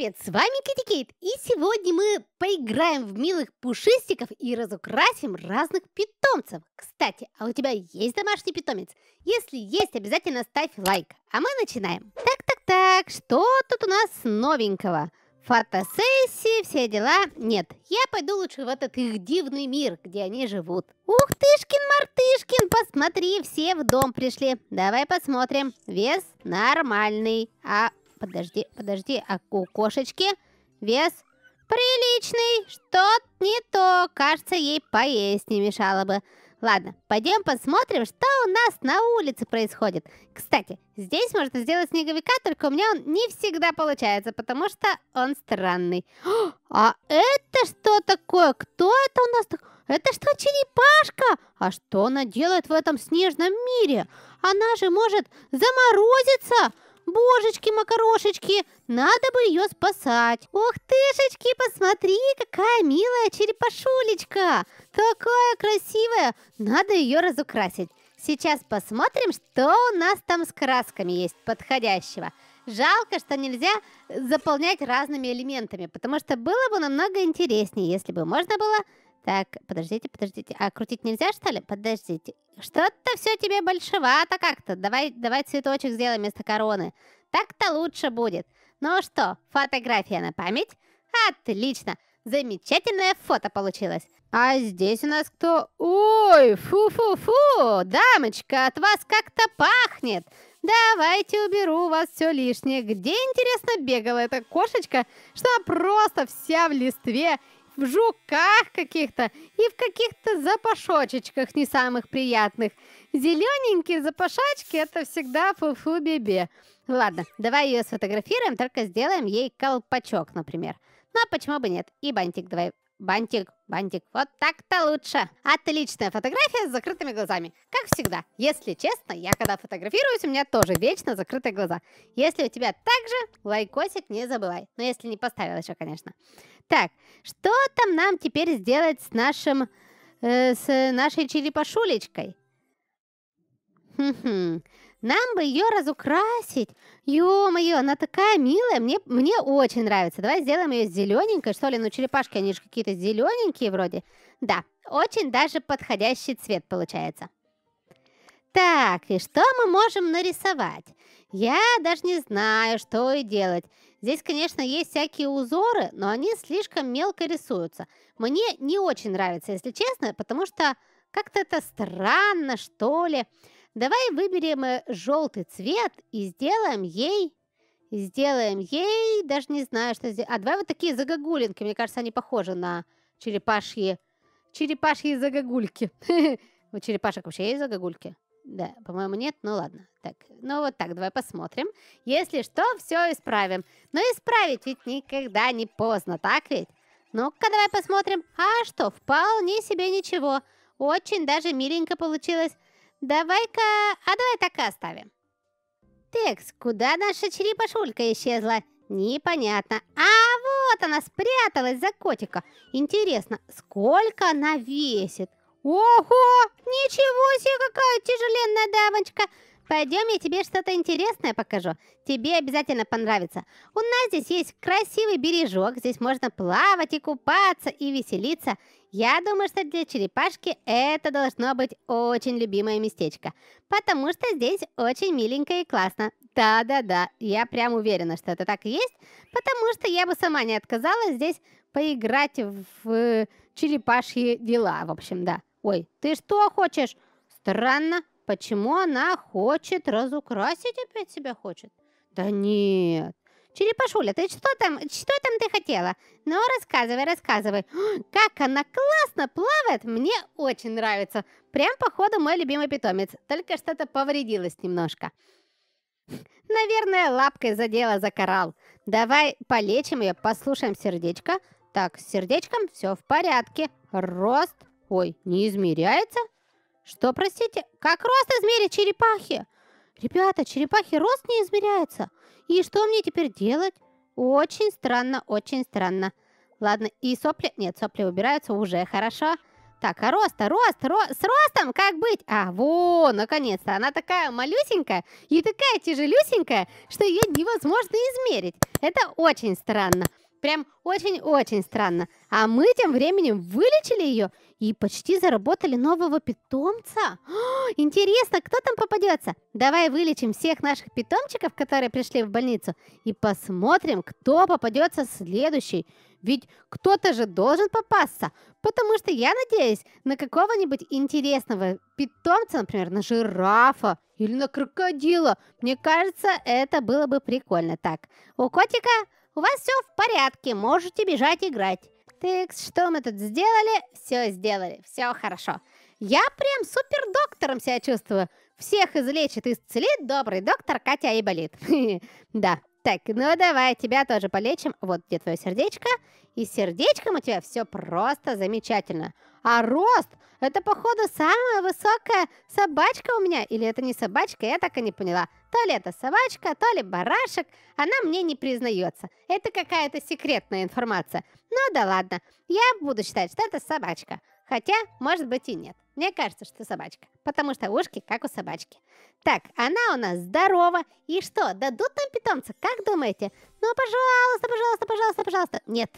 привет! С вами Кейт, и сегодня мы поиграем в милых пушистиков и разукрасим разных питомцев. Кстати, а у тебя есть домашний питомец? Если есть, обязательно ставь лайк. А мы начинаем. Так-так-так, что тут у нас новенького? Фотосессии, все дела? Нет, я пойду лучше в этот их дивный мир, где они живут. Ух тышкин, мартышкин, посмотри, все в дом пришли. Давай посмотрим. Вес нормальный. А подожди, подожди. А у кошечки вес приличный. что то не то. Кажется, ей поесть не мешало бы. Ладно, пойдем посмотрим, что у нас на улице происходит. Кстати, здесь можно сделать снеговика, только у меня он не всегда получается, потому что он странный. О, а это что такое? Кто это у нас? Это что, черепашка? А что она делает в этом снежном мире? Она же может заморозиться! Божечки, макарошечки, надо бы ее спасать. Ох тышечки, посмотри, какая милая черепашулечка. Такая красивая, надо ее разукрасить. Сейчас посмотрим, что у нас там с красками есть подходящего. Жалко, что нельзя заполнять разными элементами, потому что было бы намного интереснее, если бы можно было так, подождите, подождите. А крутить нельзя, что ли? Подождите. Что-то все тебе большевато как-то. Давай, давай цветочек сделаем вместо короны. Так-то лучше будет. Ну что, фотография на память? Отлично. Замечательное фото получилось. А здесь у нас кто? Ой, фу-фу-фу, дамочка, от вас как-то пахнет. Давайте уберу у вас все лишнее. Где, интересно, бегала эта кошечка, что она просто вся в листве в жуках каких-то и в каких-то запашочечках не самых приятных. Зелененькие запашачки – это всегда фу-фу-бебе. Ладно, давай ее сфотографируем, только сделаем ей колпачок, например. Ну, а почему бы нет? И бантик давай Бантик, бантик, вот так-то лучше. Отличная фотография с закрытыми глазами. Как всегда, если честно, я когда фотографируюсь, у меня тоже вечно закрытые глаза. Если у тебя также, лайкосик не забывай. Но ну, если не поставил еще, конечно. Так, что там нам теперь сделать с нашим... Э, с нашей черепашулечкой? Хм-хм. Нам бы ее разукрасить. Ё-моё, она такая милая. Мне, мне очень нравится. Давай сделаем ее зелененькой, что ли. Ну, черепашки, они же какие-то зелененькие вроде. Да, очень даже подходящий цвет получается. Так, и что мы можем нарисовать? Я даже не знаю, что и делать. Здесь, конечно, есть всякие узоры, но они слишком мелко рисуются. Мне не очень нравится, если честно, потому что как-то это странно, что ли. Давай выберем э, желтый цвет и сделаем ей... Сделаем ей... Даже не знаю, что здесь... А давай вот такие загогулинки. Мне кажется, они похожи на черепашьи... Черепашьи загогульки. У черепашек вообще есть загогульки? Да, по-моему, нет, ну ладно. Так, ну вот так, давай посмотрим. Если что, все исправим. Но исправить ведь никогда не поздно, так ведь? Ну-ка, давай посмотрим. А что, вполне себе ничего. Очень даже миленько получилось. Давай-ка... А давай так оставим. Текс, куда наша черепашулька исчезла? Непонятно. А вот она спряталась за котика. Интересно, сколько она весит? Ого! Ничего себе, какая тяжеленная дамочка! Пойдем, я тебе что-то интересное покажу. Тебе обязательно понравится. У нас здесь есть красивый бережок. Здесь можно плавать и купаться, и веселиться. Я думаю, что для черепашки это должно быть очень любимое местечко. Потому что здесь очень миленько и классно. Да-да-да, я прям уверена, что это так и есть. Потому что я бы сама не отказалась здесь поиграть в э, черепашьи дела, в общем, да. Ой, ты что хочешь? Странно. Почему она хочет разукрасить опять себя хочет? Да нет. Черепашуля, ты что там, что там ты хотела? Ну, рассказывай, рассказывай. Как она классно плавает, мне очень нравится. Прям, походу, мой любимый питомец. Только что-то повредилось немножко. Наверное, лапкой задела за коралл. Давай полечим ее, послушаем сердечко. Так, с сердечком все в порядке. Рост, ой, не измеряется? Что, простите? Как рост измерить черепахи? Ребята, черепахи рост не измеряется. И что мне теперь делать? Очень странно, очень странно. Ладно, и сопли... Нет, сопли убираются уже, хорошо. Так, а рост, а рост, рост, с ростом как быть? А, во, наконец-то, она такая малюсенькая и такая тяжелюсенькая, что ее невозможно измерить. Это очень странно. Прям очень-очень странно. А мы тем временем вылечили ее и почти заработали нового питомца. О, интересно, кто там попадется? Давай вылечим всех наших питомчиков, которые пришли в больницу, и посмотрим, кто попадется следующий. Ведь кто-то же должен попасться, потому что я надеюсь на какого-нибудь интересного питомца, например, на жирафа или на крокодила. Мне кажется, это было бы прикольно. Так, у котика у вас все в порядке, можете бежать играть. Так, что мы тут сделали? Все сделали, все хорошо. Я прям супер доктором себя чувствую. Всех излечит и исцелит добрый доктор Катя Айболит. Да. Так, ну давай, тебя тоже полечим. Вот где твое сердечко. И сердечком у тебя все просто замечательно. А рост, это походу самая высокая собачка у меня. Или это не собачка, я так и не поняла. То ли это собачка, то ли барашек. Она мне не признается. Это какая-то секретная информация. Ну да ладно, я буду считать, что это собачка. Хотя, может быть и нет. Мне кажется, что собачка. Потому что ушки, как у собачки. Так, она у нас здорова. И что, дадут нам питомца? Как думаете? Ну, пожалуйста, пожалуйста, пожалуйста, пожалуйста. Нет.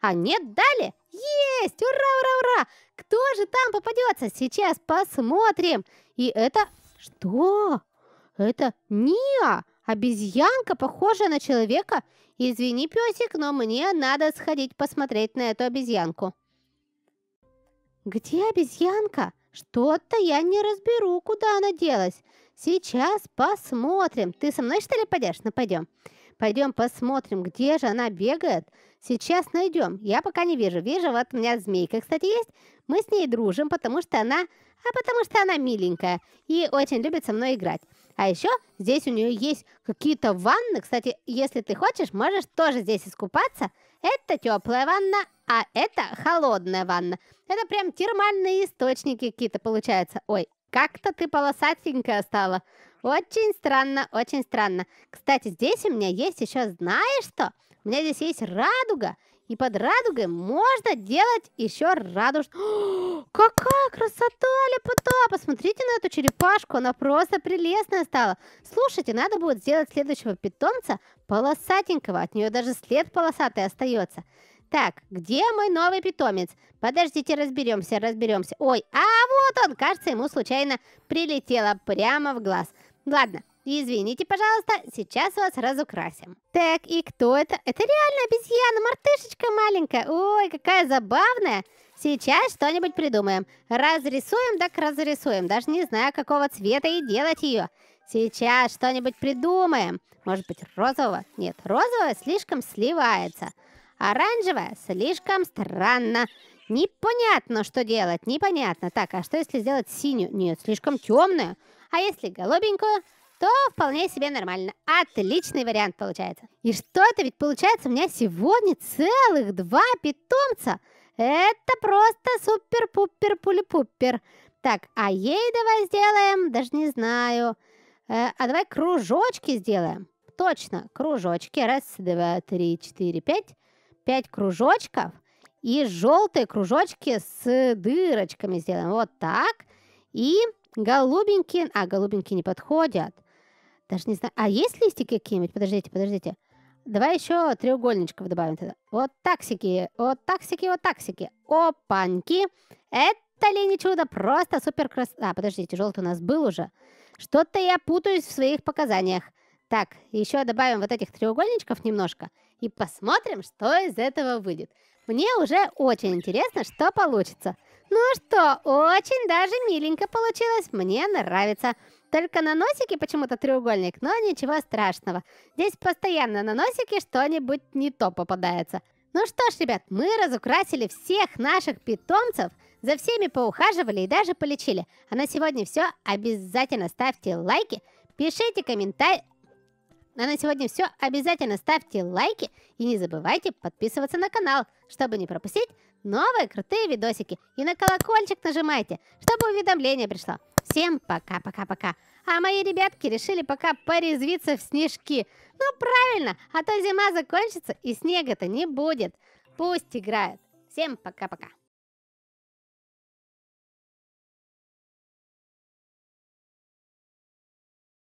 А нет, дали? Есть! Ура, ура, ура! Кто же там попадется? Сейчас посмотрим. И это... Что? Это Ния! Обезьянка, похожая на человека. Извини, песик, но мне надо сходить посмотреть на эту обезьянку. «Где обезьянка? Что-то я не разберу, куда она делась. Сейчас посмотрим. Ты со мной, что ли, пойдешь? Ну, пойдем. Пойдем посмотрим, где же она бегает. Сейчас найдем. Я пока не вижу. Вижу, вот у меня змейка, кстати, есть. Мы с ней дружим, потому что она... А потому что она миленькая и очень любит со мной играть. А еще здесь у нее есть какие-то ванны. Кстати, если ты хочешь, можешь тоже здесь искупаться. Это теплая ванна, а это холодная ванна. Это прям термальные источники какие-то получаются. Ой, как-то ты полосатенькая стала. Очень странно, очень странно. Кстати, здесь у меня есть еще, знаешь что? У меня здесь есть радуга. И под радугой можно делать еще радужную... Какая красота, лепота! Посмотрите на эту черепашку, она просто прелестная стала. Слушайте, надо будет сделать следующего питомца полосатенького. От нее даже след полосатый остается. Так, где мой новый питомец? Подождите, разберемся, разберемся. Ой, а вот он, кажется, ему случайно прилетело прямо в глаз. Ладно, Извините, пожалуйста, сейчас вас разукрасим. Так, и кто это? Это реально обезьяна, мартышечка маленькая. Ой, какая забавная. Сейчас что-нибудь придумаем. Разрисуем, так разрисуем. Даже не знаю, какого цвета и делать ее. Сейчас что-нибудь придумаем. Может быть, розового? Нет, розовое слишком сливается. Оранжевое слишком странно. Непонятно, что делать, непонятно. Так, а что если сделать синюю? Нет, слишком темную. А если голубенькую? что вполне себе нормально. Отличный вариант получается. И что это ведь получается у меня сегодня целых два питомца. Это просто супер-пупер-пули-пупер. Так, а ей давай сделаем, даже не знаю. Э, а давай кружочки сделаем. Точно, кружочки. Раз, два, три, четыре, пять. Пять кружочков. И желтые кружочки с дырочками сделаем. Вот так. И голубенькие... А, голубенькие не подходят. Даже не знаю. А есть листики какие-нибудь? Подождите, подождите. Давай еще треугольничков добавим тогда. Вот таксики, вот таксики, вот таксики. Опаньки. Это ли не чудо? Просто супер крас... А, подождите, желтый у нас был уже. Что-то я путаюсь в своих показаниях. Так, еще добавим вот этих треугольничков немножко. И посмотрим, что из этого выйдет. Мне уже очень интересно, что получится. Ну что, очень даже миленько получилось. Мне нравится. Только на носике почему-то треугольник, но ничего страшного. Здесь постоянно на носике что-нибудь не то попадается. Ну что ж, ребят, мы разукрасили всех наших питомцев, за всеми поухаживали и даже полечили. А на сегодня все. Обязательно ставьте лайки, пишите комментарии. А на сегодня все. Обязательно ставьте лайки и не забывайте подписываться на канал, чтобы не пропустить новые крутые видосики. И на колокольчик нажимайте, чтобы уведомление пришло. Всем пока-пока-пока. А мои ребятки решили пока порезвиться в снежки. Ну правильно, а то зима закончится и снега-то не будет. Пусть играют. Всем пока-пока.